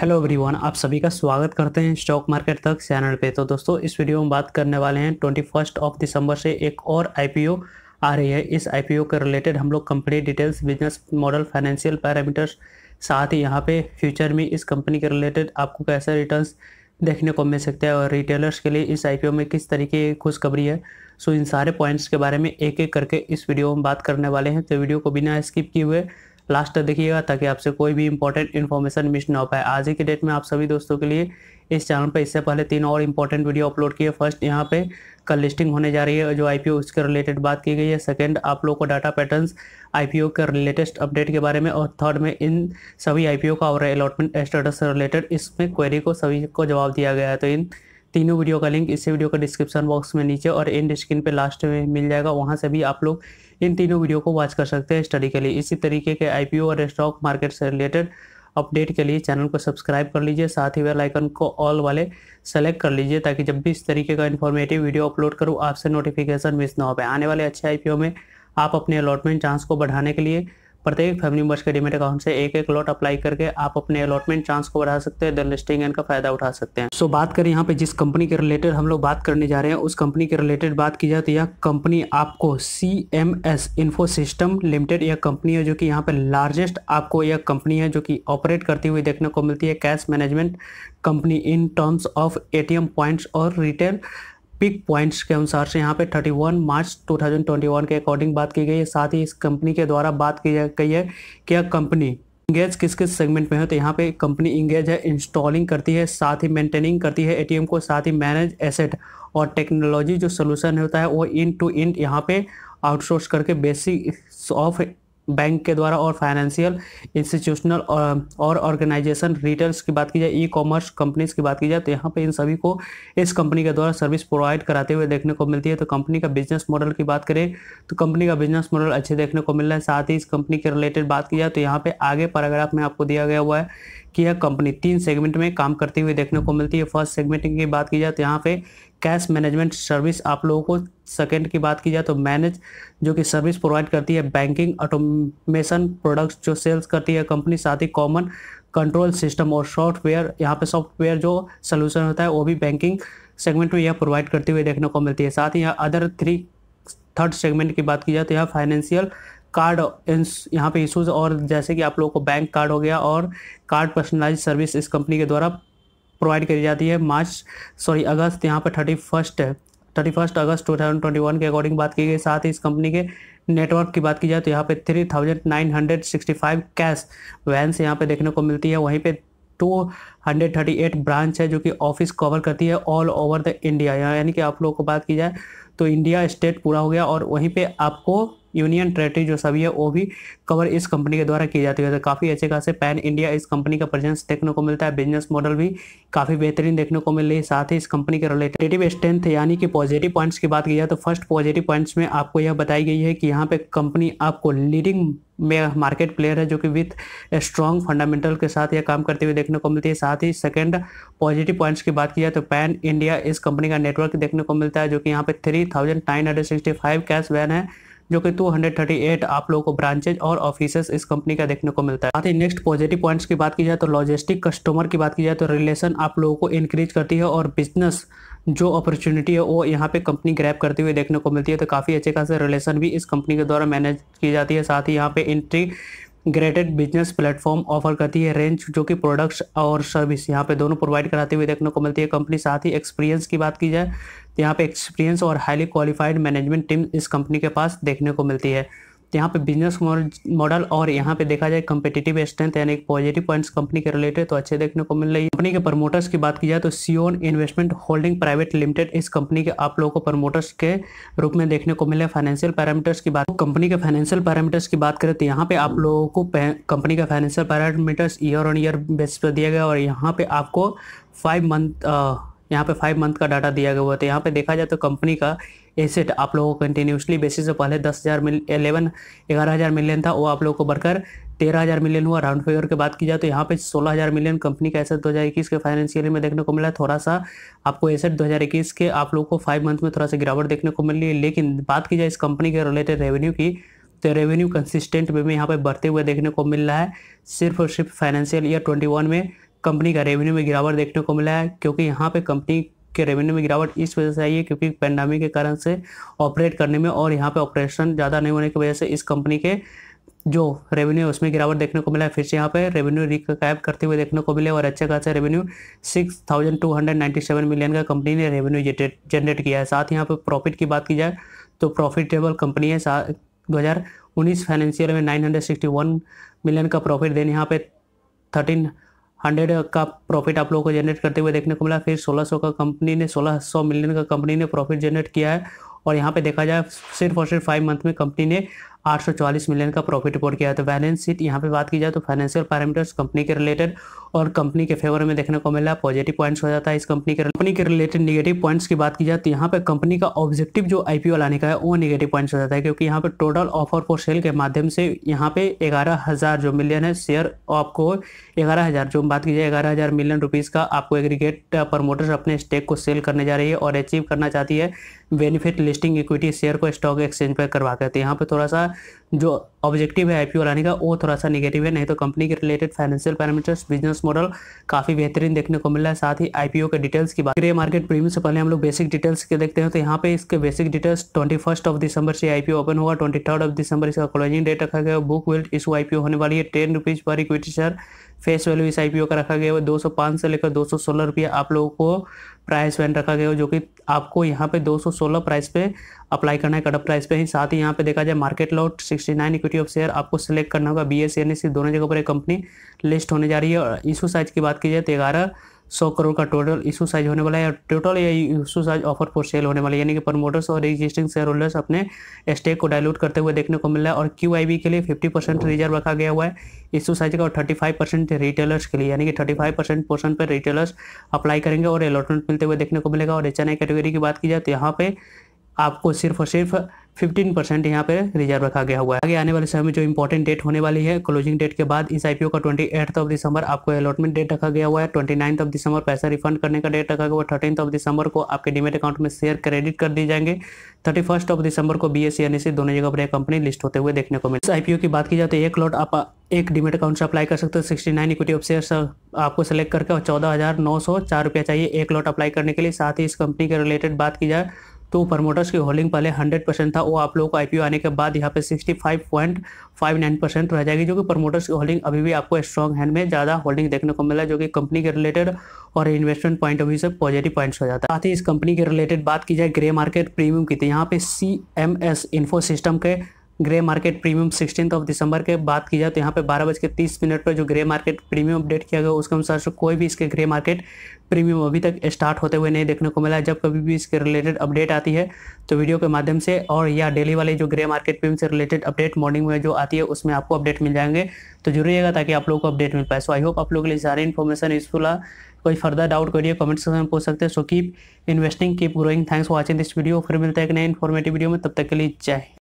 hello everyone आप सभी का स्वागत करते हैं स्टॉक मार्केट तक चैनल पे तो दोस्तों इस वीडियो में बात करने वाले हैं ट्वेंटी फर्स्ट ऑफ दिसंबर से एक और आईपीओ आ रही है इस आईपीओ के रिलेटेड हम लोग company details business model financial parameters साथ ही यहाँ पे फ्यूचर में इस कंपनी के रिलेटेड आपको कैसे रिटर्न देखने को मिल सकता है और रिटेलर्स के लिए इस आई में किस तरीके की खुशखबरी है सो इन सारे पॉइंट्स के बारे में एक एक करके इस वीडियो में बात करने वाले हैं तो वीडियो को बिना स्किप किए हुए लास्ट तक देखिएगा ताकि आपसे कोई भी इंपॉर्टेंट इन्फॉर्मेशन मिस ना हो पाए आज ही के डेट में आप सभी दोस्तों के लिए इस चैनल पर इससे पहले तीन और इंपॉर्टेंट वीडियो अपलोड किए फर्स्ट यहाँ पे कल लिस्टिंग होने जा रही है जो आईपीओ उसके रिलेटेड बात की गई है सेकंड आप लोगों को डाटा पैटर्न्स आईपीओ के लेटेस्ट अपडेट के बारे में और थर्ड में इन सभी आईपीओ का और अलॉटमेंट स्टेटस से रिलेटेड इसमें क्वेरी को सभी को जवाब दिया गया है तो इन तीनों वीडियो का लिंक इसी वीडियो का डिस्क्रिप्शन बॉक्स में नीचे और इन स्क्रीन पर लास्ट में मिल जाएगा वहाँ से भी आप लोग इन तीनों वीडियो को वॉच कर सकते हैं स्टडी के लिए इसी तरीके के आई और स्टॉक मार्केट से रिलेटेड अपडेट के लिए चैनल को सब्सक्राइब कर लीजिए साथ ही बेल आइकन को ऑल वाले सेलेक्ट कर लीजिए ताकि जब भी इस तरीके का इन्फॉर्मेटिव वीडियो अपलोड करूँ आपसे नोटिफिकेशन मिस ना हो पाए आने वाले अच्छे आईपीओ में आप अपने अलॉटमेंट चांस को बढ़ाने के लिए प्रत्येक फैमिली मेंबर्स के डिमेट अकाउंट से एक एक लॉट अप्लाई करके आप अपने अलॉटमेंट चांस को बढ़ा सकते हैं देन लिस्टिंग एंड का फायदा उठा सकते हैं सो so, बात करें यहाँ पे जिस कंपनी के रिलेटेड हम लोग बात करने जा रहे हैं उस कंपनी के रिलेटेड बात की जाए तो यह कंपनी आपको C M S info system limited यह कंपनी है जो कि यहाँ पे लार्जेस्ट आपको यह कंपनी है जो कि ऑपरेट करती हुई देखने को मिलती है cash management company in terms of A points और रिटेल पिक पॉइंट्स के अनुसार से यहाँ पे 31 मार्च 2021 के अकॉर्डिंग बात की गई है साथ ही इस कंपनी के द्वारा बात की गई है कि यह कंपनी इंगेज किस किस सेगमेंट में है तो यहाँ पे कंपनी इंगेज है इंस्टॉलिंग करती है साथ ही मेंटेनिंग करती है एटीएम को साथ ही मैनेज एसेट और टेक्नोलॉजी जो सोल्यूशन होता है वो इन टू इन यहाँ पे आउटसोर्स करके बेसिक ऑफ बैंक के द्वारा और फाइनेंशियल इंस्टीट्यूशनल और ऑर्गेनाइजेशन रिटेल्स की बात की जाए ई कॉमर्स कंपनीज की बात की जाए तो यहाँ पर इन सभी को इस कंपनी के द्वारा सर्विस प्रोवाइड कराते हुए देखने को मिलती है तो कंपनी का बिजनेस मॉडल की बात करें तो कंपनी का बिजनेस मॉडल अच्छे देखने को मिल रहा है साथ ही इस कंपनी के रिलेटेड बात की जाए तो यहाँ पर आगे पैराग्राफ में आपको दिया गया हुआ है कि यह कंपनी तीन सेगमेंट में काम करती हुई देखने को मिलती है फर्स्ट सेगमेंट की बात की जाए तो यहाँ पे कैश मैनेजमेंट सर्विस आप लोगों को सेकेंड की बात की जाए तो मैनेज जो कि सर्विस प्रोवाइड करती है बैंकिंग ऑटोमेशन प्रोडक्ट्स जो सेल्स करती है कंपनी साथ ही कॉमन कंट्रोल सिस्टम और सॉफ्टवेयर यहाँ पे सॉफ्टवेयर जो सोल्यूशन होता है वो भी बैंकिंग सेगमेंट में यह प्रोवाइड करती हुई देखने को मिलती है साथ ही यहाँ अदर थ्री थर्ड सेगमेंट की बात की जाए तो यहाँ फाइनेंशियल कार्ड यहाँ पे इशूज़ और जैसे कि आप लोगों को बैंक कार्ड हो गया और कार्ड पर्सनलाइज सर्विस इस कंपनी के द्वारा प्रोवाइड करी जाती है मार्च सॉरी अगस्त यहाँ पर थर्टी फर्स्ट है thirty first August two thousand twenty one के अकॉर्डिंग बात की गई साथ ही इस कंपनी के नेटवर्क की बात की जाए तो यहाँ पे three thousand nine hundred sixty five cash vans यहाँ पे देखने को मिलती है वहीं पे two hundred thirty eight branch है जो कि ऑफिस कवर करती है ऑल ओवर द इंडिया यानी कि आप लोगों को बात की जाए तो इंडिया स्टेट पूरा हो गया और वहीं पर आपको यूनियन टेरेटरी जो सभी है वो भी कवर इस कंपनी के द्वारा की जाती है तो काफ़ी अच्छे खासे पैन इंडिया इस कंपनी का प्रेजेंस देखने को मिलता है बिजनेस मॉडल भी काफ़ी बेहतरीन देखने को मिल रही है साथ ही इस कंपनी के रिलेटेटिव स्ट्रेंथ यानी कि पॉजिटिव पॉइंट्स की बात की जाए तो फर्स्ट पॉजिटिव पॉइंट्स में आपको यह बताई गई है कि यहाँ पे कंपनी आपको लीडिंग में मार्केट प्लेयर है जो कि विथ स्ट्रॉन्ग फंडामेंटल के साथ यह काम करते हुए देखने को मिलती है साथ ही सेकेंड पॉजिटिव पॉइंट्स की बात की जाए तो पैन इंडिया इस कंपनी का नेटवर्क देखने को मिलता है जो कि यहाँ पे three thousand nine hundred sixty five cash van है जो कि 238 आप लोगों को ब्रांचेज और ऑफिसेस इस कंपनी का देखने को मिलता है साथ ही नेक्स्ट पॉजिटिव पॉइंट्स की बात की जाए तो लॉजिस्टिक कस्टमर की बात की जाए तो रिलेशन आप लोगों को इंक्रीज करती है और बिजनेस जो अपॉर्चुनिटी है वो यहाँ पे कंपनी ग्रैप करती हुई देखने को मिलती है तो काफ़ी अच्छे खासे रिलेशन भी इस कंपनी के द्वारा मैनेज की जाती है साथ ही यहाँ पे integrated business platform offer करती है रेंज जो कि प्रोडक्ट्स और सर्विस यहाँ पे दोनों प्रोवाइड कराते हुए देखने को मिलती है कंपनी साथ ही एक्सपीरियंस की बात की जाए तो यहाँ पे एक्सपीरियंस और हाईली क्वालिफाइड मैनेजमेंट टीम इस कंपनी के पास देखने को मिलती है तो यहाँ पे बिजनेस मॉडल और यहाँ पे देखा जाए कम्पिटेटिव स्ट्रेंथ यानी पॉजिटिव पॉइंट्स कंपनी के रिलेटेड तो अच्छे देखने को मिल रही है कंपनी के प्रमोटर्स की बात की जाए तो Sion investment holding private limited इस कंपनी के आप लोगों को प्रमोटर्स के रूप में देखने को मिले फाइनेंशियल पैरामीटर्स की बात कंपनी के फाइनेंशियल पैरामीटर्स की बात करें तो यहाँ पे आप लोगों को कंपनी का financial parameters year on year base पर दिया गया और यहाँ पे आपको फाइव मंथ यहाँ पे फाइव मंथ का डाटा दिया गया हुआ तो यहाँ पे देखा जाए तो कंपनी का एसेट आप लोगों को कंटिन्यूसली बेसिस से पहले दस हज़ार मिल एलेवन ग्यारह हज़ार मिलियन था वो आप लोगों को बढ़कर तेरह हज़ार मिलियन हुआ राउंड फिगर की बात की जाए तो यहाँ पे सोलह हज़ार मिलियन कंपनी का एसेट दो हज़ार इक्कीस के फाइनेंशियल में देखने को मिला थोड़ा सा आपको एसेट दो हज़ार इक्कीस के आप लोगों को फाइव मंथ में थोड़ा सा गिरावट देखने को मिल रही है लेकिन बात की जाए इस कंपनी के रिलेटेड रेवेन्यू की तो रेवेन्यू कंसिस्टेंट वे में यहाँ पर बढ़ते हुए देखने को मिल रहा है सिर्फ और सिर्फ फाइनेंशियल ईयर ट्वेंटी वन में कंपनी का रेवेन्यू में गिरावट देखने को मिला है क्योंकि यहाँ पे कंपनी के रेवेन्यू में गिरावट इस वजह से आई है क्योंकि पेंडामिक के कारण से ऑपरेट करने में और यहाँ पे ऑपरेशन ज़्यादा नहीं होने की वजह से इस कंपनी के जो रेवेन्यू है उसमें गिरावट देखने को मिला है फिर से यहाँ पे रेवेन्यू रिकैप करते हुए देखने को मिले और अच्छे खासा revenue six thousand two hundred ninety seven million का कंपनी ने रेवेन्यू जनरेट किया है साथ ही यहाँ पर प्रॉफिट की बात की जाए तो प्रॉफिटेबल कंपनी है दो हज़ार उन्नीस फाइनेंशियल में nine hundred sixty one million का प्रॉफिट देन यहाँ पे थर्टीन हंड्रेड का प्रॉफिट आप लोगों को जनरेट करते हुए देखने को मिला फिर 1600 का कंपनी ने 1600 मिलियन का कंपनी ने प्रॉफिट जनरेट किया है और यहाँ पे देखा जाए सिर्फ और सिर्फ फाइव मंथ में कंपनी ने 844 मिलियन का प्रॉफिट रिपोर्ट किया तो बैलेंस शीट यहाँ पे बात की जाए तो फाइनेंशियल पैरामीटर्स कंपनी के रिलेटेड और कंपनी के फेवर में देखने को मिला पॉजिटिव पॉइंट्स हो जाता है इस कंपनी के कंपनी के रिलेटेड निगेटिव पॉइंट्स की बात की जाए तो यहाँ पे कंपनी का ऑब्जेक्टिव जो पी लाने का है वो निगेटिव पॉइंट्स हो जाता है क्योंकि यहाँ पे टोटल ऑफर फॉर सेल के माध्यम से यहाँ पे ग्यारह हज़ार जो मिलियन है शेयर आपको ग्यारह हज़ार जो बात की जाए ग्यारह हज़ार मिलियन रुपीज़ का आपको एग्रीगेट प्रमोटर्स अपने स्टेक को सेल करने जा रही है और अचीव करना चाहती है बेनिफिट लिस्टिंग इक्विटी शेयर को स्टॉक एक्सचेंज पर करवा कर तो यहाँ पर थोड़ा सा जो ऑब्जेक्टिव है आईपीओ लाने का वो थोड़ा सा निगेटिव है नहीं तो कंपनी के related financial parameters business model काफ़ी बेहतरीन देखने को मिल रहा है साथ ही आईपीओ के डिटेल्स की बात ग्रे मार्केट प्रीमियम से पहले हम लोग बेसिक डिटेल्स के देखते हैं तो यहाँ पे इसके basic details twenty of December से आईपीओ ओपन हुआ ट्वेंटी ऑफ दिसंबर इसका क्लोजिंग डेट रखा गया बुक विल्ड इशू आईपीओ होने वाली है टेन रुपीज़ पर इक्विटी शेयर फेस वैल्यू इस आईपीओ का रखा गया है दो से लेकर दो सौ रुपया आप लोगों को प्राइस वैन रखा गया है जो कि आपको यहाँ पे 216 प्राइस पे अप्लाई करना है कटअप प्राइस पे ही साथ ही यहाँ पे देखा जाए market lot 69 equity of share आपको सेलेक्ट करना होगा बी एस दोनों जगह पर एक कंपनी लिस्ट होने जा रही है और इशू साइज की बात की जाए तो ग्यारह सौ करोड़ का टोटल इशू साइज होने वाला है और टोटल या issue size offer for sale होने वाला है यानी कि प्रमोटर्स और एग्जिस्टिंग शेयर होल्डर्स अपने स्टेक को डायलूट करते हुए देखने को मिल रहा है और क्यू के लिए फिफ्टी परसेंट रिजर्व रखा गया हुआ है इशू साइज का और थर्टी फाइव परसेंट रिटेलर्स के लिए यानी कि थर्टी फाइव परसेंट पोर्सन पर रिटेलर्स अप्लाई करेंगे और अलॉटमेंट मिलते हुए देखने को मिलेगा और एच कैटेगरी की बात की जाए तो यहाँ पे आपको सिर्फ और सिर्फ 15 परसेंट यहाँ पर रिजर्व रखा गया हुआ है आगे आने वाले समय में जो इंपॉर्टेंट डेट होने वाली है क्लोजिंग डेट के बाद इस आईपीओ का ट्वेंटी ऑफ दिसंबर आपको अलॉटमेंट डेट रखा गया हुआ है ट्वेंटी नाइन्थ ऑफ दिसंबर पैसा रिफंड करने का डेट रखा गया हुआ थर्टीन ऑफ दिसंबर को आपके डिमेट अकाउंट में शेयर क्रेडिट कर दिए जाएंगे थर्टी ऑफ दिसंबर को बी एस सी दोनों जगह पर कंपनी लिस्ट होते हुए देखने को मिले आईपीओ की बात की जाए तो एक लॉट आप एक डिमेट अकाउंट से अप्लाई कर सकते हो sixty nine equity of share आपको सेलेक्ट करके और चौदह हज़ार नौ सौ चार रुपया चाहिए एक लॉट अप्लाई करने के लिए साथ ही इस कंपनी के रिलेटेड बात की जाए तो प्रमोटर्स की होल्डिंग पहले 100 परसेंट था वो आप लोगों को आईपीओ आने के बाद यहाँ पे 65.59 परसेंट रह जाएगी जो कि प्रमोटर्स की होल्डिंग अभी भी आपको स्ट्रॉन्ग हैंड में ज़्यादा होल्डिंग देखने को मिला जो कि कंपनी के रिलेटेड और इन्वेस्टमेंट पॉइंट ऑफ व्यू से पॉजिटिव पॉइंट्स हो जाता है साथ ही इस कंपनी के रिलेटेड बात की जाए ग्रे मार्केट प्रीमियम की तो यहाँ पे C M S info system के grey market premium sixteen of December के बात की जाए तो यहाँ पे बारह बज के तीस मिनट पर जो ग्रे मार्केट प्रीमियम अपडेट किया गया उसके अनुसार से कोई भी इसके ग्रे मार्केट प्रीमियम अभी तक स्टार्ट होते हुए नहीं देखने को मिला है जब कभी भी इसके रिलेटेड अपडेट आती है तो वीडियो के माध्यम से और या डेली वाले जो ग्रे मार्केट प्रीमियम से रिलेटेड अपडेट मॉर्निंग में जो आती है उसमें आपको अपडेट मिल जाएंगे तो है ताकि आप लोग को अपडेट मिल पाए सो आई होप आप लोगों के लिए सारी इन्फॉर्मेशन यूजफुल है कोई फर्दर डाउट करिए कमेंट सेक्शन में पूछ सकते हैं so keep investing keep growing thanks for watching this video फिर मिलता है एक नए इन्फॉर्मेटिव वीडियो में तब तक के लिए जय